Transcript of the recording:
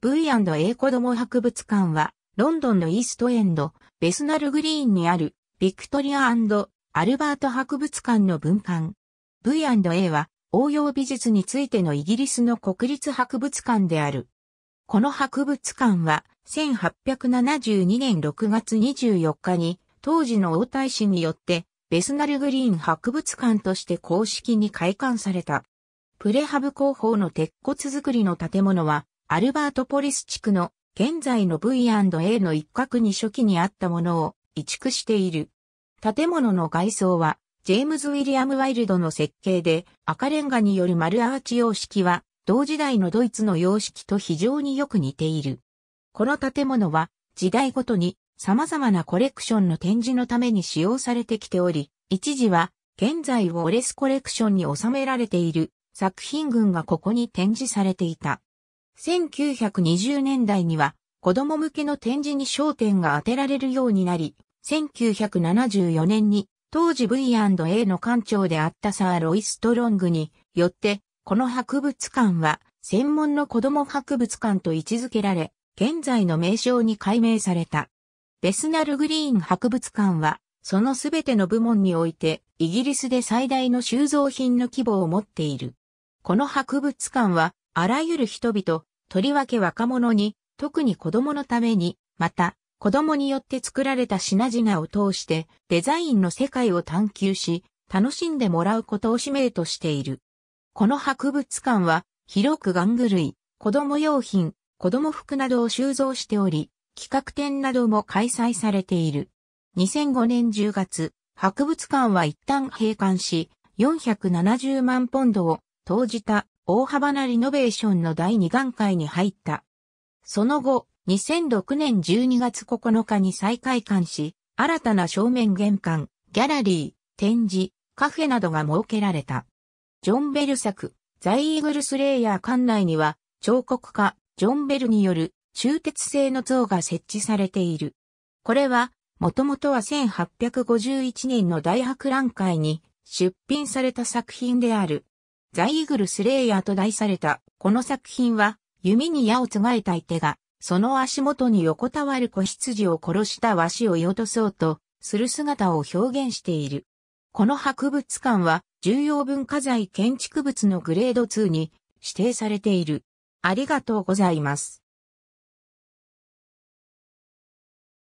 V&A 子供博物館は、ロンドンのイーストエンド、ベスナルグリーンにある、ビクトリアアルバート博物館の分館。V&A は、応用美術についてのイギリスの国立博物館である。この博物館は、1872年6月24日に、当時の王太子によって、ベスナルグリーン博物館として公式に開館された。プレハブ工法の鉄骨造りの建物は、アルバートポリス地区の現在の V&A の一角に初期にあったものを移築している。建物の外装は、ジェームズ・ウィリアム・ワイルドの設計で、赤レンガによる丸アーチ様式は、同時代のドイツの様式と非常によく似ている。この建物は、時代ごとに様々なコレクションの展示のために使用されてきており、一時は、現在ウォレスコレクションに収められている作品群がここに展示されていた。1920年代には子供向けの展示に焦点が当てられるようになり、1974年に当時 V&A の館長であったサー・ロイ・ストロングによってこの博物館は専門の子供博物館と位置づけられ、現在の名称に改名された。ベスナルグリーン博物館は、そのすべての部門において、イギリスで最大の収蔵品の規模を持っている。この博物館は、あらゆる人々、とりわけ若者に、特に子供のために、また、子供によって作られた品々を通して、デザインの世界を探求し、楽しんでもらうことを使命としている。この博物館は、広く玩具類、子供用品、子供服などを収蔵しており、企画展なども開催されている。2005年10月、博物館は一旦閉館し、470万ポンドを投じた大幅なリノベーションの第2段階に入った。その後、2006年12月9日に再開館し、新たな正面玄関、ギャラリー、展示、カフェなどが設けられた。ジョン・ベル作、ザ・イーグルス・レイヤー館内には、彫刻家、ジョン・ベルによる、鋳鉄製の像が設置されている。これは、もともとは1851年の大博覧会に出品された作品である。ザ・イーグル・スレイヤーと題された、この作品は、弓に矢をつがえた相手が、その足元に横たわる子羊を殺した和紙を射落とそうと、する姿を表現している。この博物館は、重要文化財建築物のグレード2に指定されている。ありがとうございます。